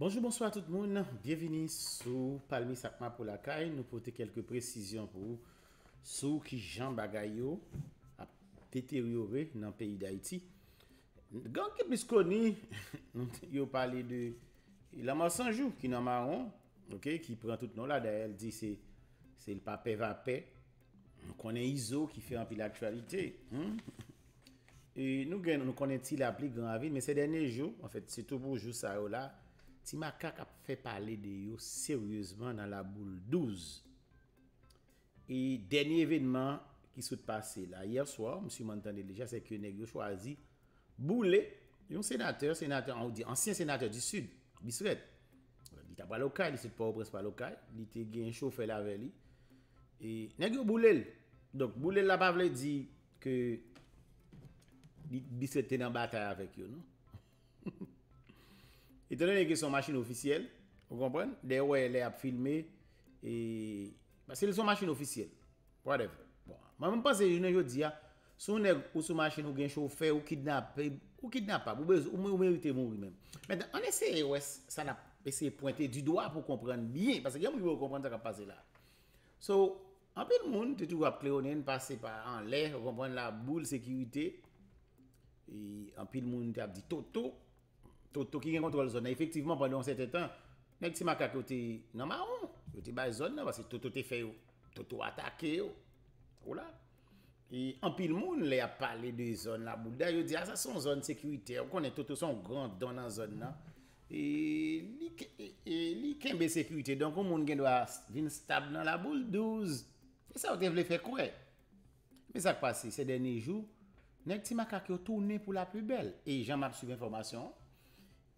Bonjou, bonsoy a tout moun, bienveni sou Palmi Sakma Polakay. Nou pote kelke presisyon pou sou ki jan bagay yo ap eteryore nan peyi d'Aiti. Gan ke pis koni yo pale de il ama sanjou ki nan maon, ok, ki pran tout nou la. Da el di se il pape vape, nou konen izo ki fe an pi l'aktualite. E nou gen nou konen ti la plik dans la vide, men se dene jou, en fet, se tou pou jou sa yo oh la. Si ma kak ap fè pale de yo seryèseman nan la boule 12. E denye evènman ki soute pase la. Yer swa, msè m'antande leja, sè ki yo negyo chwazi boule yon senatèr, senatèr an ou di, ansyen senatèr di sud, biswèd. Di tabalokay, di sudpobre spalokay, di te gen chow fè la ve li. Negyo boule lè, donc boule lè la bavle di ke biswèd te nan batay avèk yo nou. E tenen e gen son machin ofisyel. Ou kompren? De ou e le ap filmé. E bas se le son machin ofisyel. Whatever. Bon. Man mwen pase je ne yo di ya. Ah, sou ne ou sou machin ou gen choufer ou kidnappe. Ou kidnappe ap. Ou merite moun wimèm. Men an ese e wè sa na ese pointe di doa pou kompren bien. Pase gen mwen pou yo kompren ta ka pase la. So. An pi l moun te tou ap kleronen. Pase pa an lè. Ou kompren la boule sekirite. E an pi l moun te ap di toto. Toto ki gen kontrol zon nan. Efektivman, pandyon se te tan, Nek ti maka ki yo te, nan ma oum, yo te bay zon nan, vase Toto te fe yo, Toto atake yo. Ola. E, an pil moun le a pale de zon la bou. Da yo di, ah, a sa son zon sekwite. Ou konen Toto son grandan zon nan. E, li ken be sekwite. Don kon moun gen do a vin stab nan la bou, douz. E sa ou te vle fe kouè. E sa kwa se, se deni jou, Nek ti maka ki yo toune pou la pou bel. E, jan map sub informasyon,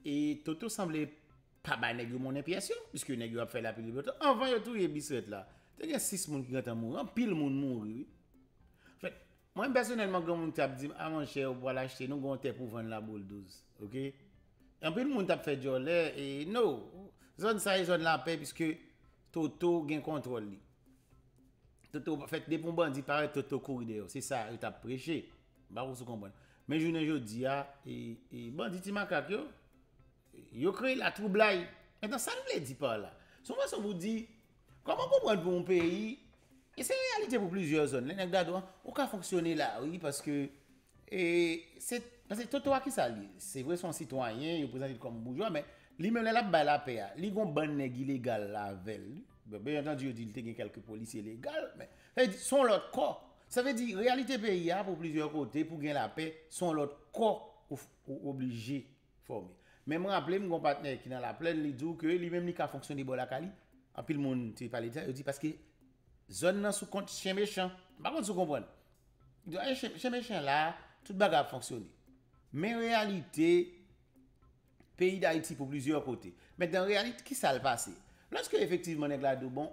E Toto sanble pa ba negri moun epiasyon. Piske negri ap fè la pi libeton. Anvan yo tou ye biswet la. Te gen 6 moun ki gata moun. An pil moun moun ri. Mwen personelman gen moun tap di. Aman chè ou pwa l'achete. Nou gante pou vwenn la boldouz. Anpe moun tap fè diyon lè. E nou. Zon sa ye zon la pe. Piske Toto gen kontrol li. Toto pa fèt depon bandi. Pare Toto kour de yo. Se sa yon tap preche. Barou sou kompon. Men jounen yo di ya. Ah, e bandi ti makak yo. Oh. yo kre la troublai. E dan sa nou le di pa la. Sou mwen se moun di, koman pou mwen pou moun peyi, e se realite pou plizye zon, le nek da douan, ou ka foksyone la, oui, paske, e, se, paske, toto a ki sa li, se vwe son sitwanyen, yo prezantit koman boujwa, men, li men lè la bala peya, li goun ban neg ilegal la vel, bebe, bebe, yon dan di yo di lte gen kelke polis ye legal, men, son lot ko, sa ve di, realite peyi a pou plizye kote, pou gen la pe, Mem mwen aple mwen gwen patne ki nan la plen li djou kwe li menm li ka fonksyon li bol akali. Apil moun ti pali di, yo di paske zon nan sou konti chen me chan. Bakon sou kompwen. Yon eh, chen me chan la, tout baga fonksyon li. Men realite, peyi da iti pou blizior kote. Men dan realite, ki sal pase? Lanske efektivman neg la do bon,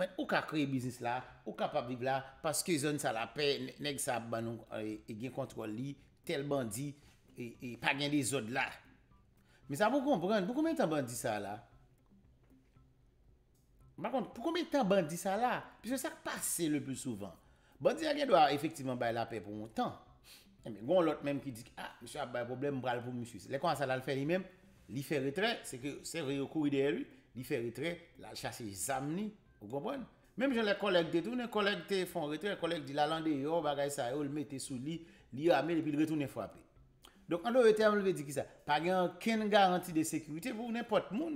men ou ka kre bizis la, ou ka paviv la, paske zon sa la pe, neg sa banon e, e gen kontrol li, telman di, e, e pa gen de zon la. Mè sa pou konpren, pou konmen tan bandi sa la? Mè konpren, pou konmen tan bandi sa la? Pisè sa pase le pou souvan. Bandi a gen do a efektivman bay la pe pou moun tan. Mè gon lot mèm ki dik, a, mè chan bay problem bral pou mè suis. Lè kon sa la l fè li mèm, li fè retre, seke seve yo kou ideye li, li fè retre, la chase zam ni, pou konpren. Mèm jè la kolek de toune, kolek te fon retre, kolek di la lande yo, ba gay sa yo, l mè te sou li, li yo ame, li pi retoune fwa pe. Donk an do etèm le ve di ki sa, pa gen ken garanti de sekurite pou nepot moun,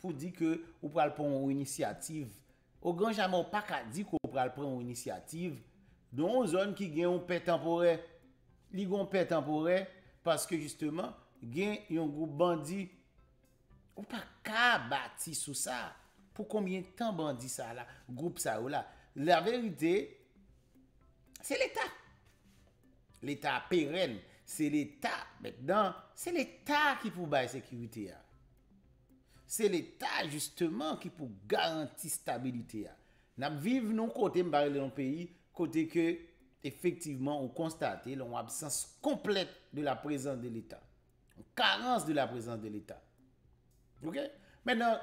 pou di ke ou pral pon ou inisiativ. Ou gen jaman ou pak a di ko pral pon ou inisiativ, don ou zon ki gen ou pe tempore, li gen ou pe tempore, paske justeman, gen yon group bandi, ou pak ka bati sou sa, pou konbyen tan bandi sa la, group sa ou la. La verite, se l'eta, l'eta perelle, Se l'Etat, mek dan, se l'Etat ki pou baye sekurite a. Se l'Etat, justeman, ki pou garanti stabilite a. Nam vive nou kote mbare lè yon peyi, kote ke, efektiveman, ou konstate, lè yon absens komplet de la prezante de l'Etat. Ou karense de la prezante de l'Etat. Ok? Men dan,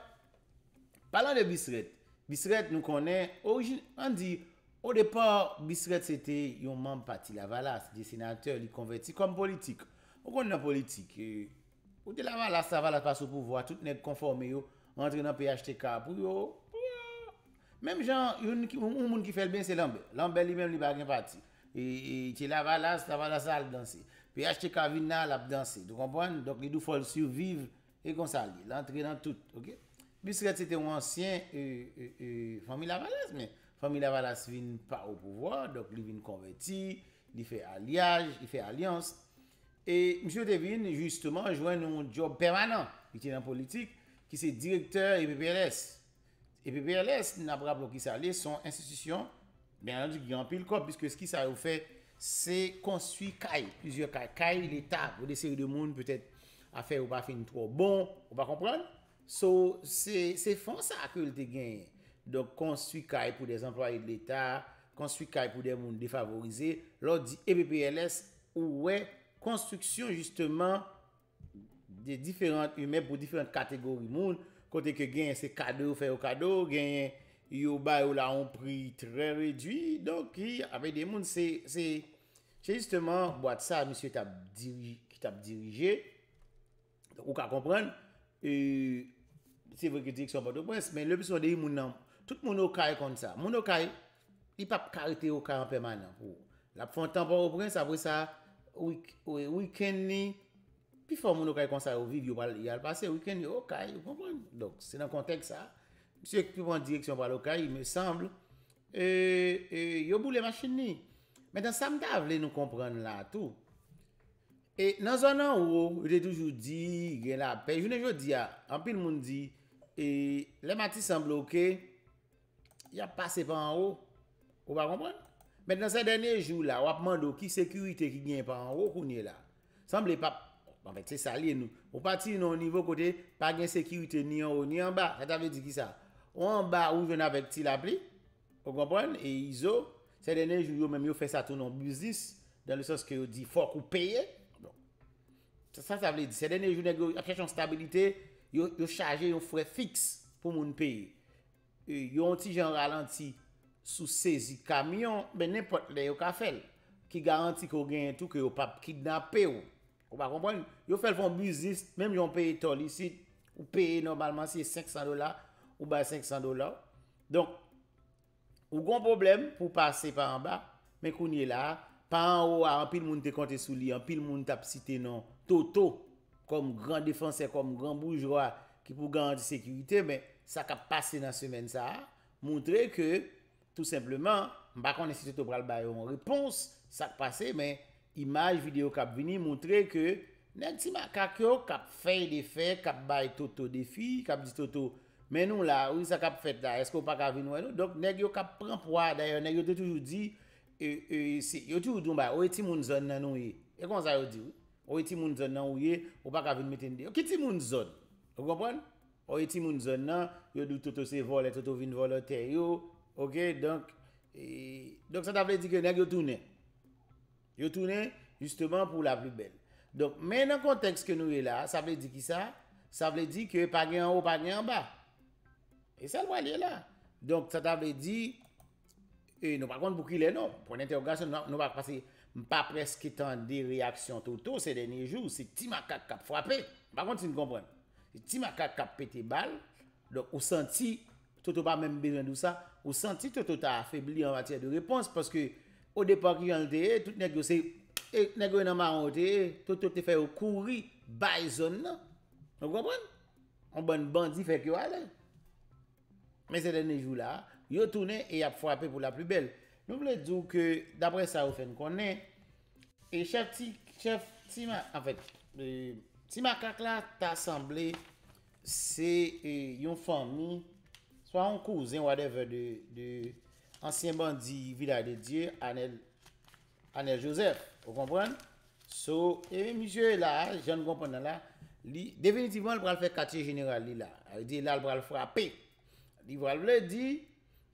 palan de Bissret. Bissret nou konen, orijin, an di... Ou depan, bisret se te yon man pati, la valas, di senateur, li konverti, kom politik. Ou kon nan politik, ou de la valas, la valas pas ou pouvoi, tout ne konforme yo, entre nan PHTK, pou yo, pou yo. Mem jan, yon moun ki fel ben se lambe, lambe li men li bagan pati. E che la valas, la valas alp dansi. PHTK vin nan alp dansi, do konpwane? Dok li do fol suviv, e konsalye, l'entre nan tout, ok? Bisret se te yon ansyen, e, euh, e, euh, e, euh, fomi la valas men, Fomin avalas vin pa ou pouvwa, dok li vin konverti, li fe aliyaj, li fe aliyans. E, msye Otevin, justman, jwen nou job permanant, ki ti nan politik, ki se direkteur EPPRS. EPPRS, nan bra blo ki sa le, son institisyon, ben an di ki yon pil kop, piske se ki sa ou fe, se konsui kaj, plusieurs kaj, kaj l'Etat, ou desi yon moun, petet, a fe ou pa fin tro bon, ou pa kompran. So, se fon sa akil te genye. Donk konstruy kay pou des employe de l'Etat, konstruy kay pou de moun defavorize, lor di EPPLS ou we konstruksyon jisteman de diferent, ou men pou diferent kategori moun, kote ke genye se kado, fe yo kado, genye yo bay ou la on pri tre redwi, donk ki avey de moun se, se jisteman, bo at sa, monsye tab dirije, ou ka kompran, se vwe ki direksyon pato pres, men lopison de yi moun nanm. Tout moun okay kon sa. Moun okay, i pa karite okay an pèmanan pou. La pou fèm tan pa ou pren, sa pou fèm sa, wikèn ni, pi fèm moun okay kon sa, ou viv yon bal, yal pase, wikèn ni, okay, yon kon pren. Dok, se nan kontek sa, msèk pi pou an direksyon bal okay, yon me sembl, e, e, yon bou le machin ni. Mè dan samda, vle nou kompren la tout. E nan zon nan ou, ou jè toujou di, gen la pen, jounen jò di ya, an pi l moun di, e, le mati sembl okè, Ya pase pa an ou, ou pa kompren? Met nan se dene jou la, wap mandou ki sekurite ki gen pa an ou kounye la. Semble pa, an vek te salye nou. Ou pati nou nivou kote, pa gen sekurite ni an ou ni an ba. Sa ta ve di ki sa? Ou an ba ou jen avek ti la pli, ou kompren? E izo, se dene jou yo menm yo fe sa tonon buzis, dan le sos ke yo di fok ou peye. Sa bon. ta ve di, se dene jou negoy, aprechon stabilite, yo chaje yon fre fix pou moun peye. E yon ti jan ralanti sou sezi kamyon men ne pot le yo ka fel ki garanti ko gen tout ki yo pap kidnape yo yo fel fon bizist menm yon peye tol isi ou peye normalman siye 500 dola ou bay 500 dola donk ou gon problem pou pase pa an ba men kounye la pa an ou an pil moun te kante sou li an pil moun te ap site nan toto kom gran defanse kom gran boujwa ki pou garanti sekirite men sa kap pase nan semen sa, montre ke, tout simpleman, mba konensite to pral bayon, repons, sa k pase, men, imaj, video kap vini, montre ke, nek ti ma kak yo, kap fey de fey, kap bay toto de fi, kap di toto, men nou la, oui sa kap fet da, esko pa kavin wè nou, e dok nek yo kap pran pou a, d'ailleurs, nek yo te toujou di, e, e, yo toujou doun ba, oui ti moun zon nan nou ye, ekon zay ou di, oui ti moun zon nan ou ye, oui pa kavin meten de, ki ti moun zon, ou kompon? Ou eti moun zon nan, yo doutotose vol etotovine volote yo. Ok, donk, ee, donk sa ta vle di ke neg yo toune. Yo toune, justeman pou la vle bel. Donk, men nan konteks ke nou e la, sa vle di ki sa? Sa vle di ke e pagne an ou, pagne an ba. E sa lwa li e la. Donk, sa ta vle di, e nou pa kont pou ki le nou? Poun enteogasyon, nou pa kwasi, mpa presk etan de reaksyon toto se denye jou, se ti makak kap frape. Pa kont si nou komprenm. Ti ma ka kape te bal, lò ou senti, to to pa mèm bejwen dou sa, ou senti to to ta afèbli an vatiè de repons, paske ou depak yon lte, tout negose, e, negoy nan ma anote, to to te fè ou kouri, bayzon nan, nou gwa pren, an ban bandi fèk yo alè. Mè se dene jou la, yo toune, e ap frapè pou la plubèl. Nou vle djou ke, dapre sa ou fèn konen, e chèf ti, chèf ti ma, an fèt, e, Ti makak la ta asemble se e, yon fami swa yon kouzen wadev de ansyen bandi vilay de Diyo Anel Josef, ou konpwenn? So, yon mjè la, jen konpwenn la, li, devinitivon li pral fe kati genyera li la, li pral frape, li pral vle di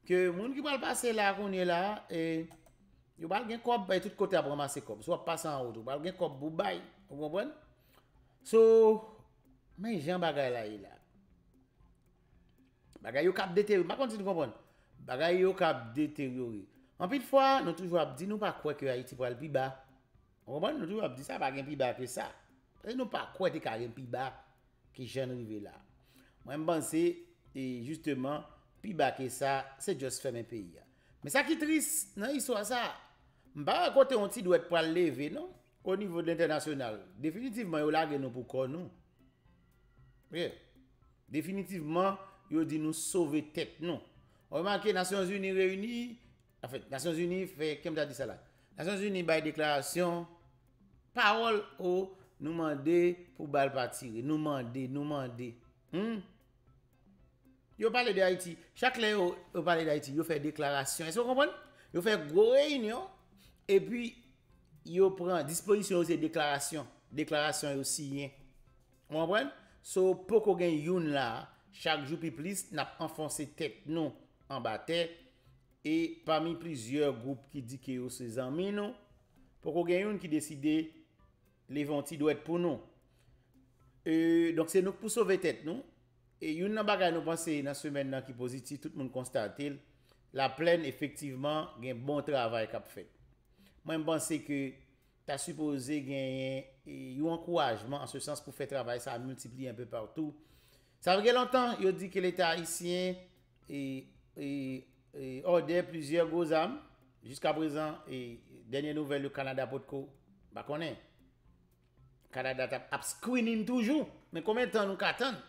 ke moun ki pral pase la kounye la, yo pral gen kop baye tout kote a bramase kop, swa pasan anot, yo pral gen kop bou baye, ou konpwenn? So, mwen jan bagay la ye la. Bagay yo kap deteriore. Mwen konti nou konpon. Bagay yo kap deteriore. Mwen pit fwa, nou toujwa ap di nou pa kwe kwe a iti pral pi ba. Mwen konpon nou toujwa ap di sa bagay pi ba ke sa. Mwen nou pa kwe te karyan pi ba ki jan rive la. Mwen mpansi, e justeman, pi ba ke sa, se jos fè men peyi ya. Mwen sa ki tris nan yiswa sa. Mwen baran kote yon ti dwe pral leve non. O nivou de l'internasyonal, definitivman yo lage nou pou kon nou. Mwenye, definitivman, yo di nou sove tek nou. O manke, Nasyon Zuni reuni, afen, Nasyon Zuni fe, kem ta di sa la? Nasyon Zuni baye deklarasyon, parol yo, nou mande pou bal patire. Nou mande, nou mande. Hmm? Yo pale de Haiti, chaklen yo, yo pale de Haiti, yo fe deklarasyon. E se yo kompon? Yo fe gro reynyon, e pi, e pi, yo pran, disponisyon non, yo se deklarasyon, deklarasyon yo si yen. Mwen pren, so, poko gen yon la, chak jupi plis, nap konfonse tek nou, an ba tek, e, pami plizye group ki di ke yo se zanmen nou, poko gen yon ki deside, le vanti dwe poun nou. E, euh, donk se nou pounsove tek nou, e, yon nan bagay nou panse, nan semen nan ki poziti, tout moun konstantil, la plen efektivman gen bon travay kap fet. Mwen mban se ke ta suppose genyen e, yo an kouajman an se sens pou fe trabay sa a multipli an pe partou. Sa vge lontan yo di ke leta isyen e order plizier go zan jiska prezan e denye nouvel yo Kanada potko ba konen. Kanada tap ap screenin toujou men kome tan nou katan.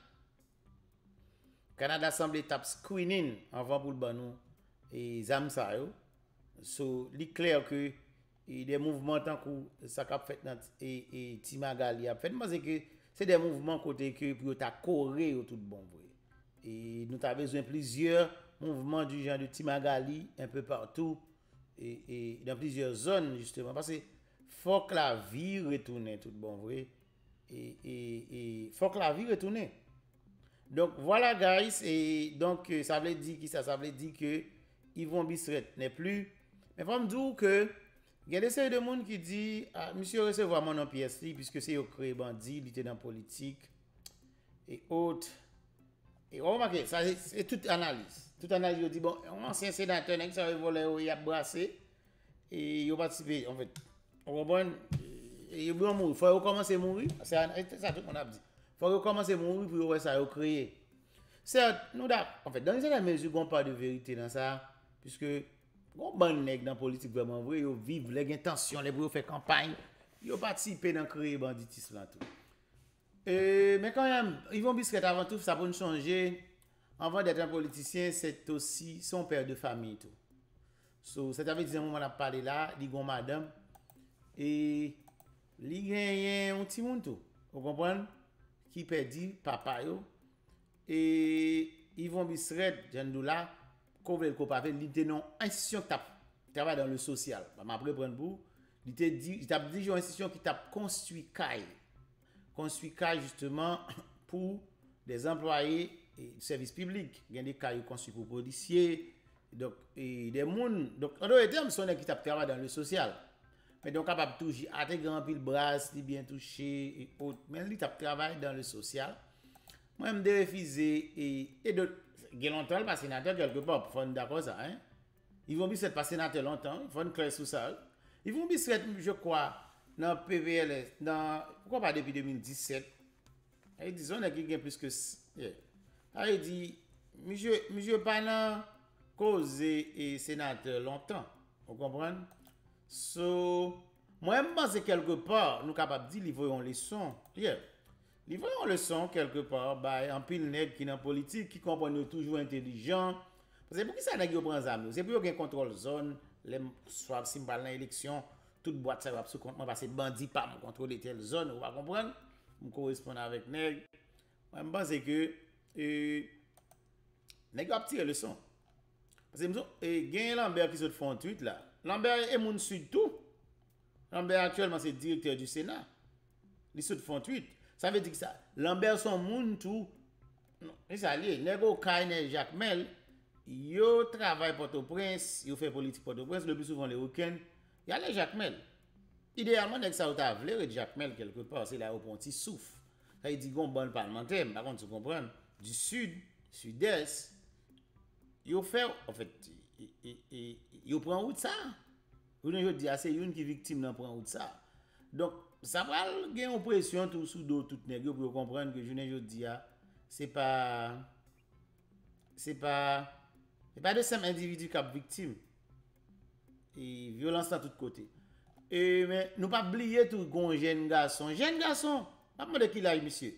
Kanada sanble tap screenin an van pou l ban nou e zan sa yo. So li kler ke e de mouvmant an kou sakap fèt nan e, e Timagali ap fètman zè kè se de mouvmant kote kè pou yo ta kore yo tout bon vwe. E nou ta vezwen plizye mouvmant di jan di Timagali an pè partou e, e dan plizye zon jistèman. Pase fòk la vi retounen tout bon vwe. E, e fòk la vi retounen. Donk wala guys e donk sa vle di ki sa sa vle di ki yvon bisret ne plu men fòm djou kè Gade se yon demoun ki di, misyo rese vwa moun an piestri, piske se yon kreye bandi, biten an politik, e ot, e yon makye, sa yon, se tout analise, tout analise yon di, bon, yon ansen se nan tenen, sa yon vole yon yab brase, e yon patipe, en fèt, yon bon, yon bon mou, fwa yon komanse mou, sa yon, fwa yon komanse mou, pou yon resa yon kreye. Se, nou da, en fèt, dan yon se la mezi, goun pa de verite nan sa, piske, Gon ban nek nan politik veman vwe, yo viv, le gen tansyon, le vwe yo fe kampany, yo pati pe nan kreye banditism lan tou. E, men kanyan, Yvon Bissret avantou, sa pou nou chanje, anvan detan politisyen, set osi son per de fami tou. So, set avet di zem moun man ap pale la, li gon madem, e li gen yon timoun tou, ou konpwenn, ki pe di papa yo. E Yvon Bissret, jen dou la... liten nan insisyon ki tap trabay dan le sosyal ban apre pren bou liten di jan insisyon ki tap konstwi kay konstwi kay justman pou des employe servis piblik gen de kay yon konstwi pou polisye e de moun an do e tem son nan ki tap trabay dan le sosyal men do kap ap touji ate gran pil braz li bien touche men li tap trabay dan le sosyal gen lontan l pa senatèr kelke pa ou pou fòn dapò sa, hein. Yvon bi sèt pa senatèr lontan, yvon kre sou sal. Yvon bi sèt, mjè kwa, nan PVL, nan, kwa pa depi 2017, ay di zon ek gen plus ke si, ye. Ay di, mjè, mjè pa nan koze e senatèr lontan, ou kompren? So, mwen mpase kelke pa nou kapap di li voyon lison, ye. Livrayon le son kelke par, bay, anpil neg ki nan politik, ki kompanyo toujou entelijan. Pazè pou ki sa neg yo pranzam nou? Pazè pou yo gen kontrol zon, lem swav simbal nan eleksyon, tout boat sa yo apsou kontman va se bandi pa mou kontrol etel zon, ou va kompran? Mou koresponda avèk neg. Mwen mban se ke, neg ap tir le son. Pazè mzon, gen yon lamber ki sot frontuit la. Lamber yon moun sütou. Lamber aktyelman se direkter di sena. Li sot frontuit. Sa ve dik sa, l'amberson moun tou, nè non, e sa liye, nè go kane jakmel, yo travay poto prens, yo fe politik poto prens, le bi souvan le woken, yalè jakmel. Idealman, nèk sa ou ta vlerè jakmel kelke pas, se la ou pon ti souf. Kaya di gon ban panman tem, la kon ti sou kompran, di sud, sudez, yo fe, ou fe, yo pran ou tsa. Ou nan yo di ase, yon ki viktim nan pran ou tsa. Donk, Sabal gen yon presyon tou sou do tout ne. Gen yon pou yon komprenn ke jounen yon diya. Se pa... Se pa... Se pa de sem individu kap viktim. E violans la tout kote. E men nou pa bliye tou kon jen gason. Jen gason! Pa mwen de ki laj misye?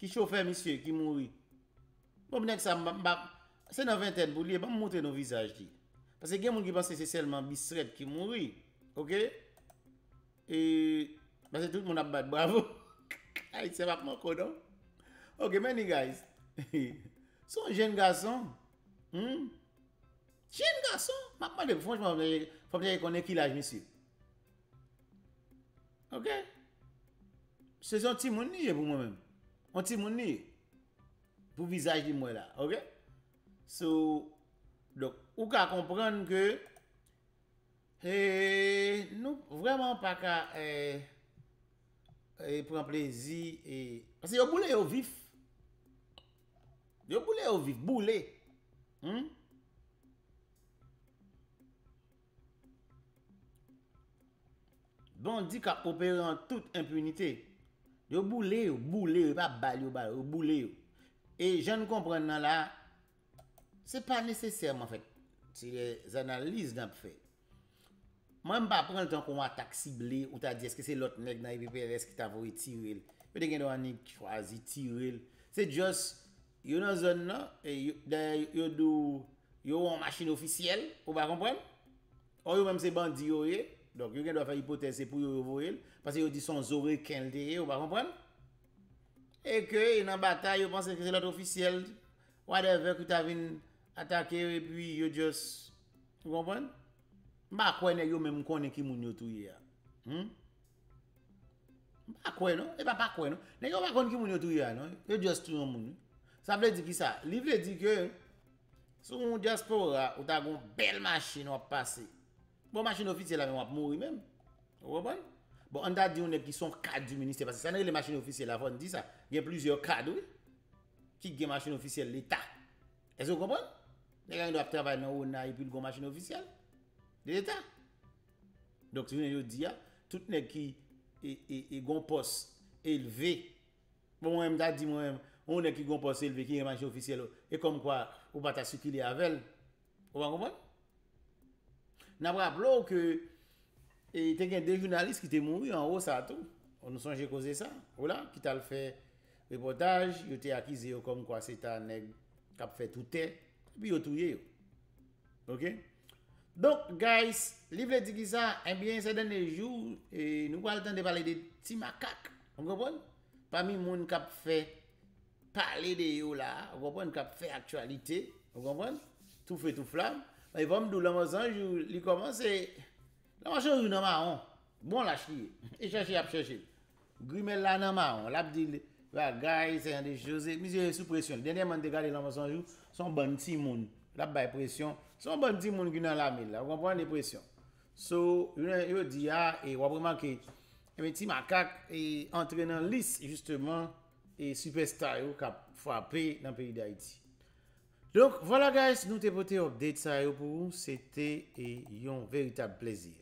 Ki chofer misye? Ki mounri? Mwen bon, mwen ek sa mwen bak. Se nan vinten pou liye, pa mwen montre nou vizaj ki. Pase gen moun ki pase se selman bisret ki mounri. Ok? Ok? E, baze tout moun ap bat, bravo Ay, se makman kodan non? Ok, meni guys Son jen gason Hmm Jen gason, makman de, founjman Founjman ekon ekilaj misi Ok Se son ti moun ni E pou moun men, son ti moun ni Pou visaj di moun la Ok, sou Dok, ou ka kompran ke Eee Vreman pa ka eh, eh, Pren plezi e, Pase yo boule yo vif Yo boule yo vif Boule hmm? Bon di ka opere An tout impunite Yo boule yo Boule yo E jen konpren nan la Se pa nesecem an fek Si les analise nan fek Mwen pa pren ton konwa taksibli ou ta di eske se lot neg nan IPPS ki ta vori tiril. Pe de gen do ane kwa zi tiril. Se jos, yon an zon nan, e yon dou, yon ou an masin ofisiyel, ou ba kompwen? Ou yon menm se bandi yo e, donk yon gen do a fay ipotesi pou yon vori el. Pase yon di son zore ken de e, ou ba kompwen? E ke yon nan bata, yon panse eske se lot ofisiyel, whatever, ki ta vin atake, e pi yon jos, ou kompwen? Mba kwen nek yo menm konen ki moun yo touye ya? Hmm? Mba kwen no? E pa pa kwen no? Nen yo mba konen ki moun yo touye ya no? E just touyon moun. Sa mwen di ki sa? Liv le di ki yo yo yo. Sou moun diaspora, ou ta kon bel masin wap pase. Bon masin ofisye la men wap mouri men. Ou bon? Bon anta di yon nek ki son kad di minister pase. Sa ne le masin ofisye la fon di sa? Gen plizye yo kad ou. Ki gen masin ofisye lita. E zo kon bon? Nen gen yon do ap travay nan ou nan yon masin ofisye la. De l'Etat. Dok si yon yo di ya, tout ne ki e gompos e lve. Mwen mwen mwen mwen mwen, mwen mwen ne ki gompos e lve ki yon manjou ofisyel yo. E kom kwa, ou bat asuki li avel. Ou an komwen? Nan wap lo ke e ten gen de jounalist ki te mouni an ou sa tou. Ou nou san je koze sa. Ou la, ki tal fe reportaj, yo te akize yo kom kwa se ta ne kap fe toutè. Bi yo touye yo. Ok? Donk, guys, li vle di ki sa, enbyen eh se dene jou, nou kwa al ten de pale de ti makak, an konpon? Pami moun kap fe pale de yo la, an konpon, kap fe aktualite, an konpon? Tou fe tou flam, e vom dou loman sanjou li koman se, loman sanjou nan ma an, bon la chkye, e chakye ap chakye. Grimel la nan ma an, lap di, va guys, an de jose, misye sou presyon, denye mante gade loman sanjou, son ban ti moun. La baye presyon. Son ban di moun gwen nan la men la. Wan pou an de presyon. So, yon di ya, ah, e wapreman eh ki, e meti makak, e antre nan lis, e justeman, e super star yo, ka fwape nan peyi da iti. Donc, wala guys, nou te pote update sa yo pou, se te yon veritab plezir.